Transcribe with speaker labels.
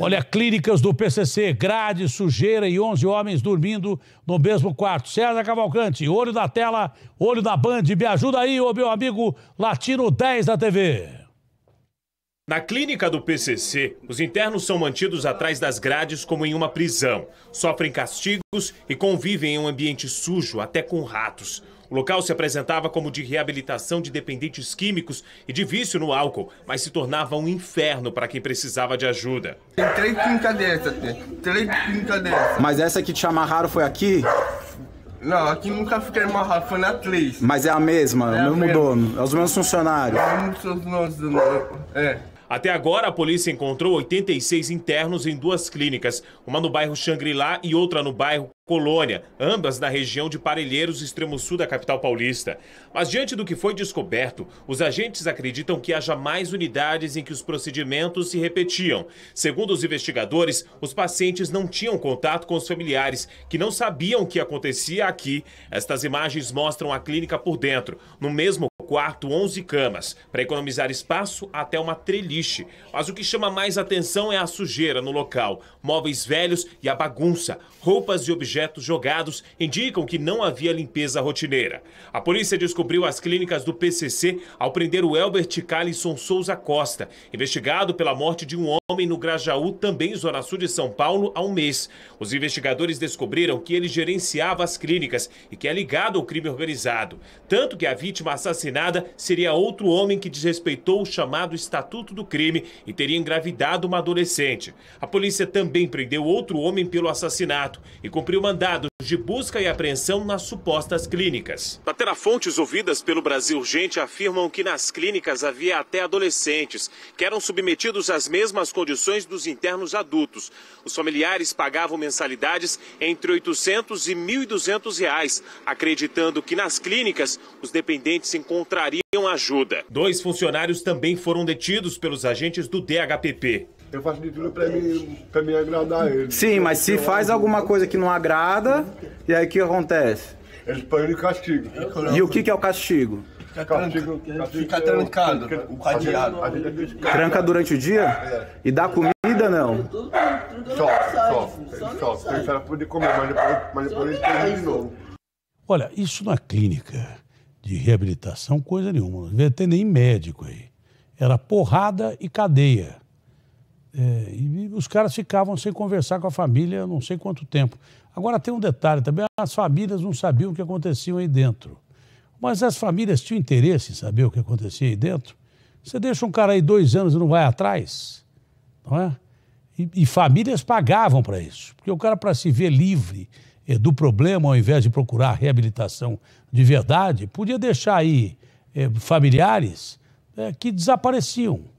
Speaker 1: Olha, clínicas do PCC, grade, sujeira e 11 homens dormindo no mesmo quarto. César Cavalcante, olho da tela, olho da Band, me ajuda aí, ô meu amigo Latino 10 da TV.
Speaker 2: Na clínica do PCC, os internos são mantidos atrás das grades como em uma prisão. Sofrem castigos e convivem em um ambiente sujo, até com ratos. O local se apresentava como de reabilitação de dependentes químicos e de vício no álcool, mas se tornava um inferno para quem precisava de ajuda.
Speaker 1: Tem três clínicas até. três clínicas dessa. Mas essa que te amarraram foi aqui?
Speaker 2: Não, aqui nunca fiquei amarrado, foi na três.
Speaker 1: Mas é a mesma, é o mesmo dono, é os mesmos funcionários. É os mesmos funcionários,
Speaker 2: é. Até agora, a polícia encontrou 86 internos em duas clínicas, uma no bairro Xangri-Lá e outra no bairro Colônia, ambas na região de Parelheiros, extremo sul da capital paulista. Mas diante do que foi descoberto, os agentes acreditam que haja mais unidades em que os procedimentos se repetiam. Segundo os investigadores, os pacientes não tinham contato com os familiares, que não sabiam o que acontecia aqui. Estas imagens mostram a clínica por dentro. No mesmo quarto 11 camas, para economizar espaço até uma treliche. Mas o que chama mais atenção é a sujeira no local. Móveis velhos e a bagunça. Roupas e objetos jogados indicam que não havia limpeza rotineira. A polícia descobriu as clínicas do PCC ao prender o Elbert Calisson Souza Costa, investigado pela morte de um homem no Grajaú, também zona sul de São Paulo, há um mês. Os investigadores descobriram que ele gerenciava as clínicas e que é ligado ao crime organizado. Tanto que a vítima assassinada condenada seria outro homem que desrespeitou o chamado Estatuto do Crime e teria engravidado uma adolescente. A polícia também prendeu outro homem pelo assassinato e cumpriu mandado de busca e apreensão nas supostas clínicas. Fontes ouvidas pelo Brasil Urgente afirmam que nas clínicas havia até adolescentes que eram submetidos às mesmas condições dos internos adultos. Os familiares pagavam mensalidades entre 800 e 1.200 reais, acreditando que nas clínicas os dependentes encontrariam ajuda. Dois funcionários também foram detidos pelos agentes do DHPP. Eu faço de tudo pra
Speaker 1: me, pra me agradar ele. Sim, mas se faz alguma coisa que não agrada, e aí o que acontece? Eles põe o castigo. E o que, que é o castigo? Fica, é trancado, o cadeado. Tranca durante o dia? É, é. E dá comida, não? Só, só, só. Eles
Speaker 2: poder comer, mas depois, mas depois
Speaker 1: de novo. Olha, isso na clínica de reabilitação, coisa nenhuma. Não devia ter nem médico aí. Era porrada e cadeia. É, e os caras ficavam sem conversar com a família não sei quanto tempo. Agora tem um detalhe também, as famílias não sabiam o que acontecia aí dentro. Mas as famílias tinham interesse em saber o que acontecia aí dentro. Você deixa um cara aí dois anos e não vai atrás, não é? E, e famílias pagavam para isso. Porque o cara, para se ver livre é, do problema, ao invés de procurar reabilitação de verdade, podia deixar aí é, familiares é, que desapareciam